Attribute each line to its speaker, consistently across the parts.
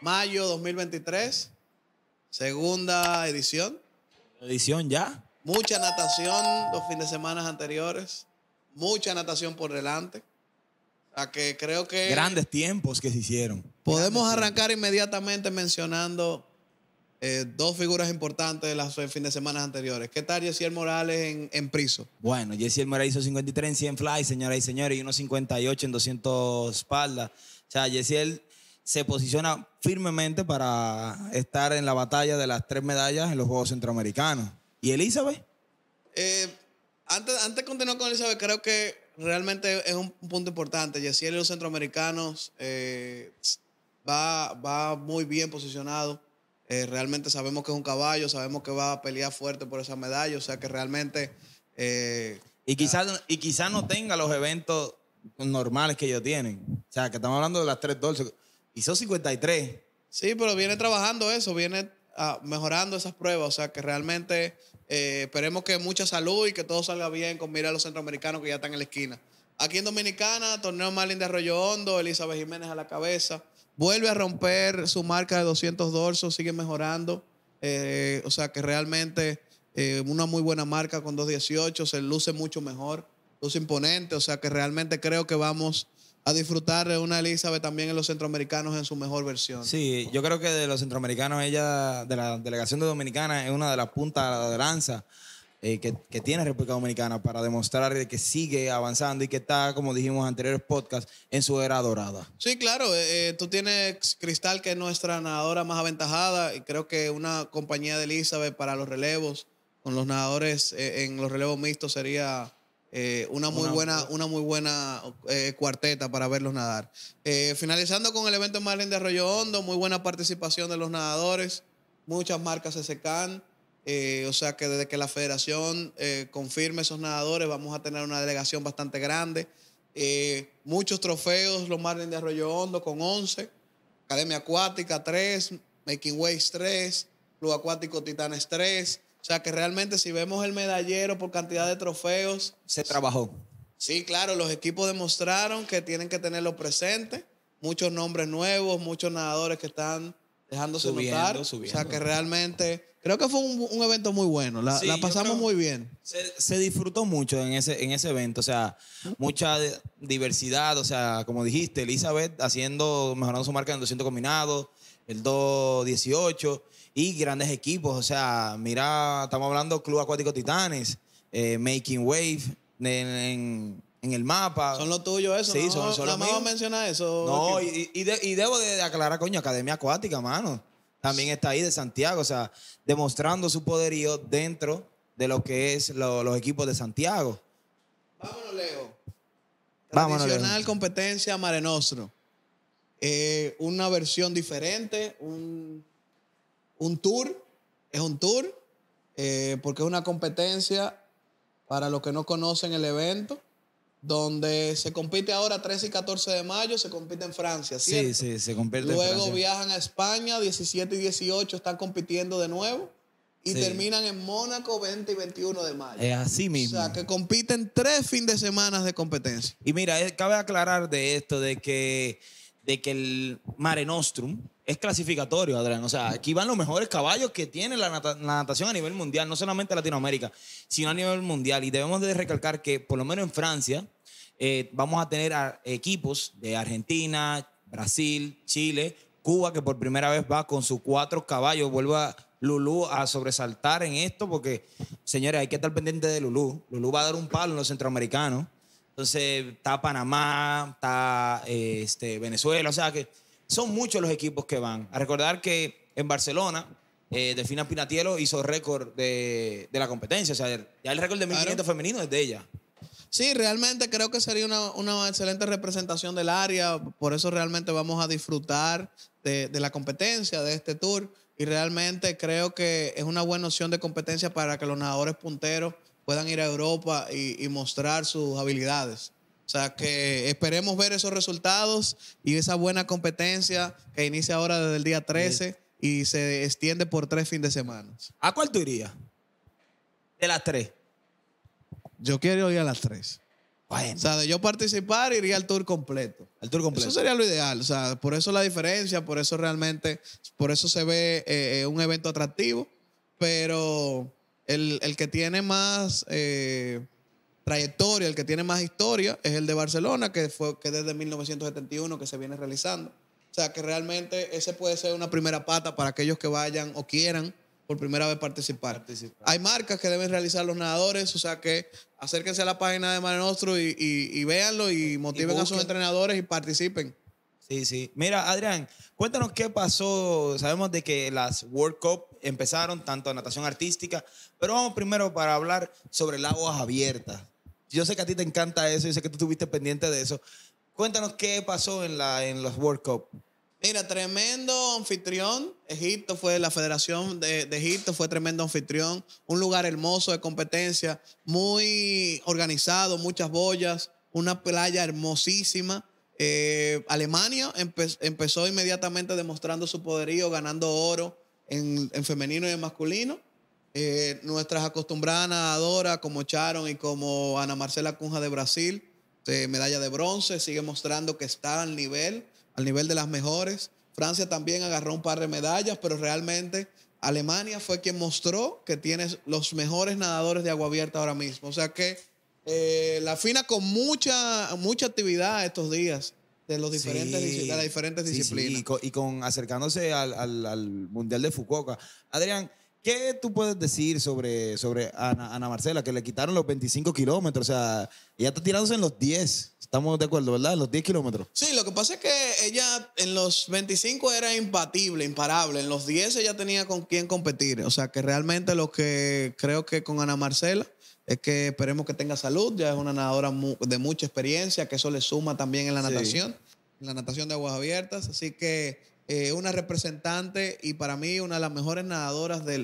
Speaker 1: mayo 2023, segunda edición. Edición ya. Mucha natación los fines de semana anteriores, mucha natación por delante. A que creo que... Grandes
Speaker 2: tiempos que se hicieron.
Speaker 1: Podemos arrancar inmediatamente mencionando eh, dos figuras importantes de las fines de semana anteriores. ¿Qué tal Yesiel Morales en, Priso? Bueno, Yesiel Morales hizo 53 en 100 fly, señoras y señores, y unos
Speaker 2: 58 en 200 espaldas. O sea, Yesiel se posiciona firmemente para estar en la batalla de las tres medallas en los Juegos Centroamericanos. ¿Y Elizabeth?
Speaker 1: Eh, antes, antes de continuar con Elizabeth, creo que realmente es un punto importante. Yaciel y los centroamericanos eh, va, muy bien posicionado. Eh, realmente sabemos que es un caballo, sabemos que va a pelear fuerte por esa medalla, o sea que realmente... y quizás y no tenga los eventos normales que ellos tienen. O sea, que estamos hablando de las tres dulces son 53. Sí, pero viene trabajando eso, viene ah, mejorando esas pruebas. O sea, que realmente eh, esperemos que mucha salud y que todo salga bien con mira a los centroamericanos que ya están en la esquina. Aquí en Dominicana, torneo Marlin de Arroyo Hondo, Elizabeth Jiménez a la cabeza. Vuelve a romper su marca de 200 dorsos, sigue mejorando. Eh, o sea, que realmente eh, una muy buena marca con 218, se luce mucho mejor, luce imponente. O sea, que realmente creo que vamos a disfrutar de una Elizabeth también en los centroamericanos en su mejor versión.
Speaker 2: Sí, yo creo que de los centroamericanos, ella, de la delegación de Dominicana, es una de las puntas de lanza eh, que, tiene República Dominicana para demostrar que sigue avanzando y que está, como dijimos en anteriores podcasts, en su era dorada.
Speaker 1: Sí, claro, eh, eh, tú tienes Cristal, que es nuestra nadadora más aventajada, y creo que una compañía de Elizabeth para los relevos, con los nadadores en los relevos mixtos sería eh, una, muy buena, una muy buena cuarteta para verlos nadar. Eh, finalizando con el evento en de Arroyo Hondo, muy buena participación de los nadadores, muchas marcas se secan, eh, o sea que desde que la federación confirme esos nadadores vamos a tener una delegación bastante grande. muchos trofeos, los Marlin de Arroyo Hondo con 11, Academia Acuática 3, Making Waves 3, Club Acuático Titanes 3. O sea que realmente si vemos el medallero por cantidad de trofeos. Se trabajó. Sí, claro, los equipos demostraron que tienen que tenerlo presente. Muchos nombres nuevos, muchos nadadores que están dejándose notar. O sea que realmente creo que fue un, evento muy bueno. La, pasamos muy
Speaker 2: bien. Se, disfrutó mucho en ese, en ese evento. O sea, mucha diversidad. O sea, como dijiste, Elizabeth haciendo, mejorando su marca en 200 combinados, el 218 y grandes equipos. O sea, mira, estamos hablando Club Acuático Titanes, eh, Making Wave en, el mapa. Son los tuyos eso. no, son, los eso. No, y, debo de aclarar, coño, Academia Acuática, mano. También está ahí de Santiago, o sea, demostrando su poderío dentro de lo
Speaker 1: que es los equipos de Santiago. Vámonos, Leo. Tradicional competencia Mare Nostro. Eh, una versión diferente, un un tour, es un tour, eh, porque es una competencia para los que no conocen el evento, donde se compite ahora 13 y 14 de mayo, se compite en Francia. ¿cierto? Sí,
Speaker 2: sí, se compite Luego en Francia.
Speaker 1: viajan a España, 17 y 18 están compitiendo de nuevo. Y terminan en Mónaco 20 y 21 de mayo. Es así mismo. O sea, que compiten tres fines de semana de competencia. Y mira, eh, cabe
Speaker 2: aclarar de esto, de que de que el Mare Nostrum es clasificatorio, Adrián. O sea, aquí van los mejores caballos que tiene la, natación a nivel mundial, no solamente Latinoamérica, sino a nivel mundial. Y debemos de recalcar que, por lo menos en Francia, eh, vamos a tener equipos de Argentina, Brasil, Chile, Cuba, que por primera vez va con sus cuatro caballos. Vuelva Lulú a sobresaltar en esto, porque, señores, hay que estar pendiente de Lulú. Lulú va a dar un palo en los centroamericanos. Entonces está Panamá, está eh, este, Venezuela, o sea que son muchos los equipos que van. A recordar que en Barcelona, eh, Delfina Pinatielo hizo récord de, de, la competencia, o sea, ya el récord de 1500 femenino es de ella.
Speaker 1: Sí, realmente creo que sería una, excelente representación del área, por eso realmente vamos a disfrutar de, de la competencia, de este tour, y realmente creo que es una buena opción de competencia para que los nadadores punteros puedan ir a Europa y, mostrar sus habilidades. O sea que esperemos ver esos resultados y esa buena competencia que inicia ahora desde el día 13 y se extiende por tres fines de semana. ¿A cuál tú irías? De las tres. Yo quiero ir a las tres. O sea, de yo participar iría al tour completo. tour completo. Eso sería lo ideal. O sea, por eso la diferencia, por eso realmente, por eso se ve eh, eh, un evento atractivo. Pero el, que tiene más eh, trayectoria, el que tiene más historia, es el de Barcelona, que fue que desde 1971 que se viene realizando. O sea, que realmente ese puede ser una primera pata para aquellos que vayan o quieran por primera vez participar. Hay marcas que deben realizar los nadadores, o sea que acérquense a la página de Mare Nostro y, y, y véanlo y motiven a sus entrenadores y participen. Sí, sí. Mira, Adrián, cuéntanos qué pasó.
Speaker 2: Sabemos de que las World Cup empezaron, tanto natación artística, pero vamos primero para hablar sobre las aguas abiertas. Yo sé que a ti te encanta eso, yo sé que tú estuviste pendiente de eso.
Speaker 1: Cuéntanos qué pasó en, la, en los World Cup. Mira, tremendo anfitrión. Egipto fue la Federación de, de, Egipto, fue tremendo anfitrión. Un lugar hermoso de competencia, muy organizado, muchas boyas, una playa hermosísima. Eh, Alemania empezó inmediatamente demostrando su poderío, ganando oro en, femenino y en masculino. Eh, nuestras acostumbradas nadadoras como Charon y como Ana Marcela Cunja de Brasil, medalla de bronce, sigue mostrando que está al nivel, al nivel de las mejores. Francia también agarró un par de medallas, pero realmente Alemania fue quien mostró que tiene los mejores nadadores de agua abierta ahora mismo. O sea que eh, la FINA con mucha, mucha actividad estos días de, los diferentes, las diferentes disciplinas. y, con, acercándose al,
Speaker 2: Mundial de Fukuoka. Adrián, ¿qué tú puedes decir sobre, sobre Ana, Marcela, que le quitaron los 25 kilómetros? O sea, ella está tirándose en los 10. Estamos de acuerdo, ¿verdad?
Speaker 1: En Los 10 kilómetros. Sí, lo que pasa es que ella en los 25 era impatible, imparable. En los 10 ella tenía con quién competir. O sea, que realmente lo que creo que con Ana Marcela es que esperemos que tenga salud. Ya es una nadadora de mucha experiencia, que eso le suma también en la natación, en la natación de aguas abiertas. Así que eh, una representante y para mí una de las mejores nadadoras de,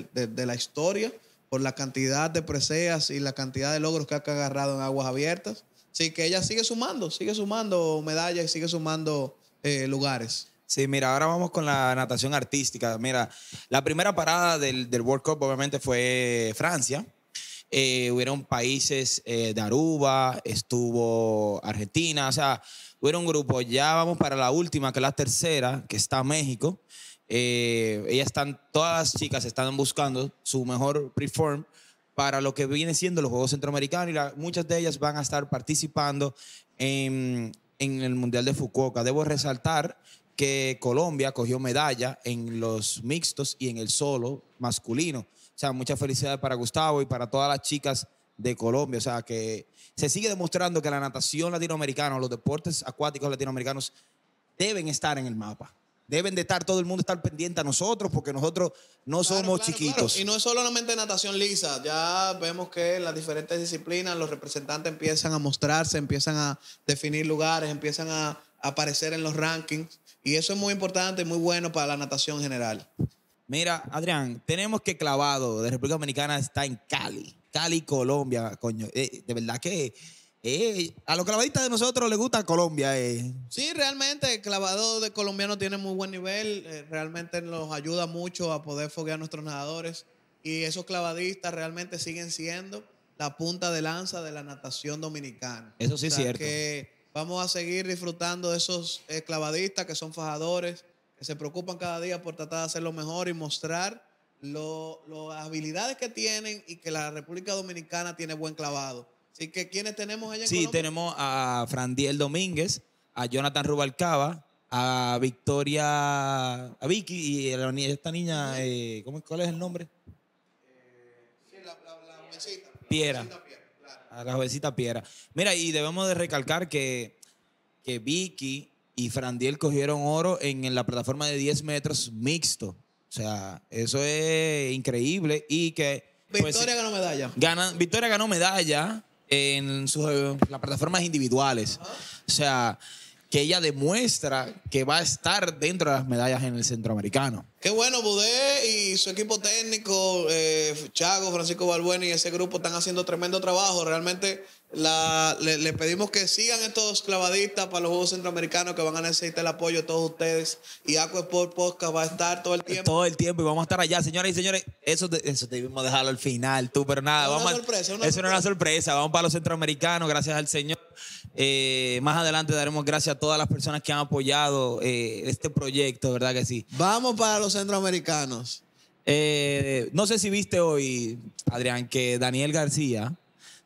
Speaker 1: la historia por la cantidad de preseas y la cantidad de logros que ha agarrado en aguas abiertas. Así que ella sigue sumando, sigue sumando medallas y sigue sumando eh, lugares.
Speaker 2: Sí, mira, ahora vamos con la natación artística. Mira, la primera parada del, del World Cup obviamente fue Francia eh, países eh, de Aruba, estuvo Argentina, o sea, un grupo Ya vamos para la última, que es la tercera, que está México. Eh, ellas están, todas las chicas están buscando su mejor preform para lo que viene siendo los Juegos Centroamericanos y muchas de ellas van a estar participando en, en el Mundial de Fukuoka. Debo resaltar que Colombia cogió medalla en los mixtos y en el solo masculino. O sea, muchas felicidades para Gustavo y para todas las chicas de Colombia. O sea, que se sigue demostrando que la natación latinoamericana, los deportes acuáticos latinoamericanos deben estar en el mapa. Deben de estar todo el mundo estar pendiente a nosotros
Speaker 1: porque nosotros no somos chiquitos. Y no es solamente natación lisa, ya vemos que en las diferentes disciplinas los representantes empiezan a mostrarse, empiezan a definir lugares, empiezan a aparecer en los rankings y eso es muy importante y muy bueno para la natación general. Mira, Adrián, tenemos que Clavado de República Dominicana está en Cali. Cali,
Speaker 2: Colombia, coño. Eh, de verdad que eh, a los clavadistas de nosotros les gusta Colombia. Eh.
Speaker 1: Sí, realmente el clavado de colombiano tiene muy buen nivel. Eh, realmente nos ayuda mucho a poder foguear a nuestros nadadores. Y esos clavadistas realmente siguen siendo la punta de lanza de la natación dominicana. Eso sí es cierto. Que vamos a seguir disfrutando de esos clavadistas que son fajadores, que se preocupan cada día por tratar de hacer lo mejor y mostrar las habilidades que tienen y que la República Dominicana tiene buen clavado. Así que, ¿quiénes tenemos allá en Sí,
Speaker 2: tenemos a Frandiel Domínguez, a Jonathan Rubalcaba, a Victoria, a Vicky y a esta niña, eh, ¿cuál es el nombre? Eh,
Speaker 1: sí, la, la, la Piera.
Speaker 2: la jovencita Piera. Mira, y debemos de recalcar que, que Vicky y Frandiel cogieron oro en, la plataforma de 10 metros mixto. O sea, eso es increíble y que... Pues, Victoria ganó medalla. Victoria ganó medalla en las plataformas individuales. O sea que ella demuestra que va a estar dentro de las medallas en el centroamericano.
Speaker 1: Qué bueno, Budé y su equipo técnico, Chago, eh, Francisco Balbuena y ese grupo están haciendo tremendo trabajo. Realmente le, pedimos que sigan estos clavadistas para los Juegos Centroamericanos que van a necesitar el apoyo de todos ustedes. Y Aqua Sport Podcast va a estar todo el tiempo. Todo el tiempo y vamos a estar allá,
Speaker 2: señoras y señores.
Speaker 1: Eso, debimos
Speaker 2: dejarlo al final, tú, pero nada.
Speaker 1: Es una vamos sorpresa. eso no es
Speaker 2: una sorpresa. Vamos para los centroamericanos, gracias al Señor. Eh, más adelante daremos gracias a todas las personas que han apoyado eh, este proyecto, ¿verdad que sí? Vamos para los centroamericanos. Eh, no sé si viste hoy, Adrián, que Daniel García,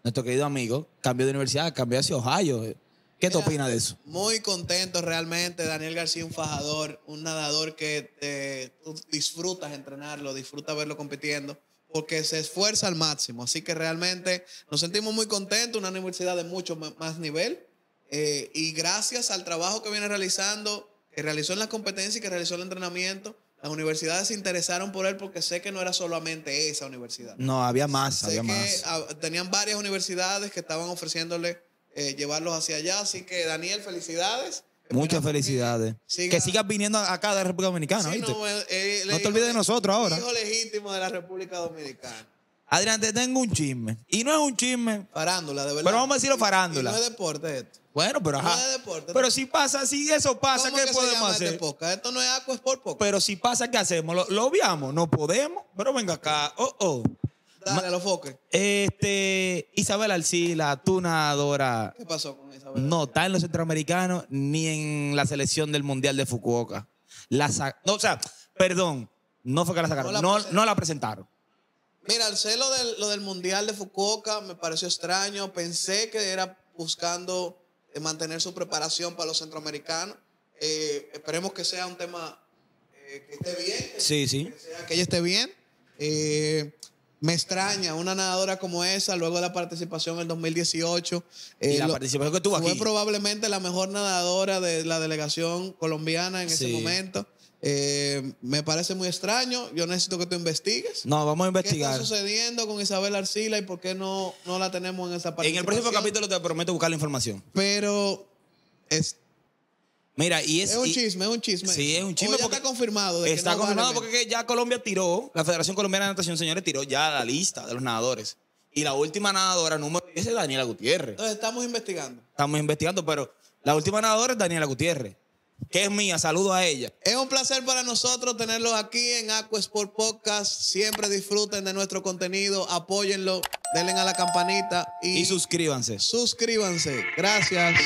Speaker 2: nuestro querido amigo, cambió de universidad, cambió hacia Ohio. ¿Qué te opinas de eso?
Speaker 1: Muy contento realmente. Daniel García, un fajador, un nadador que disfrutas entrenarlo, disfrutas verlo compitiendo porque se esfuerza al máximo. Así que realmente nos sentimos muy contentos, una universidad de mucho más nivel. Eh, y gracias al trabajo que viene realizando, que realizó en las competencias y que realizó el entrenamiento, las universidades se interesaron por él porque sé que no era solamente esa universidad. No, había
Speaker 2: más, había más.
Speaker 1: tenían varias universidades que estaban ofreciéndole eh, llevarlos hacia allá. Así que, Daniel, felicidades.
Speaker 2: Muchas felicidades. que sigas viniendo acá de la República Dominicana, eh,
Speaker 1: eh, No, te olvides de nosotros ahora. Hijo legítimo de la República Dominicana.
Speaker 2: Adrián, te tengo un chisme. Y no es un chisme. Farándula, de verdad. Pero vamos a decirlo farándula. no es
Speaker 1: deporte esto.
Speaker 2: Bueno, pero ajá. No es deporte. Pero si pasa, si eso pasa, ¿qué que podemos este hacer? esto no es es por poco. Pero si pasa, ¿qué hacemos? ¿Lo, lo obviamos? No podemos. Pero venga acá. Oh, oh. Dale, lo foque. Este, Isabel Alcila, Nadora... ¿Qué pasó con Isabel? No está en los centroamericanos ni en la selección del Mundial de Fukuoka. La o sea, perdón, no fue que la sacaron, no la, presentaron.
Speaker 1: Mira, al ser lo del, lo del Mundial de Fukuoka me pareció extraño. Pensé que era buscando eh, mantener su preparación para los centroamericanos. Eh, esperemos que sea un tema eh, que esté bien. Sí, sí. Que, ella esté bien. Eh, me extraña una nadadora como esa, luego de la participación en el 2018. y la eh, participación que tuvo aquí. Fue probablemente la mejor nadadora de la delegación colombiana en ese momento. Eh, me parece muy extraño. Yo necesito que tú investigues. No, vamos a investigar. ¿Qué está sucediendo con Isabel Arcila y por qué no, no la tenemos en esa parte? En el próximo capítulo te prometo buscar la información. Pero es,
Speaker 2: Mira, y es, es un chisme,
Speaker 1: es un chisme. Sí, es un chisme. ya porque está confirmado. está confirmado porque
Speaker 2: ya Colombia tiró, la Federación Colombiana de Natación, señores, tiró ya la lista de los nadadores. Y la última nadadora número 10 es Daniela Gutiérrez.
Speaker 1: Entonces estamos investigando.
Speaker 2: Estamos investigando, pero la última nadadora es Daniela
Speaker 1: Gutiérrez, que es mía. Saludo a ella. Es un placer para nosotros tenerlos aquí en Sport Podcast. Siempre disfruten de nuestro contenido, apóyenlo, denle a la campanita y, y suscríbanse. Suscríbanse. Gracias.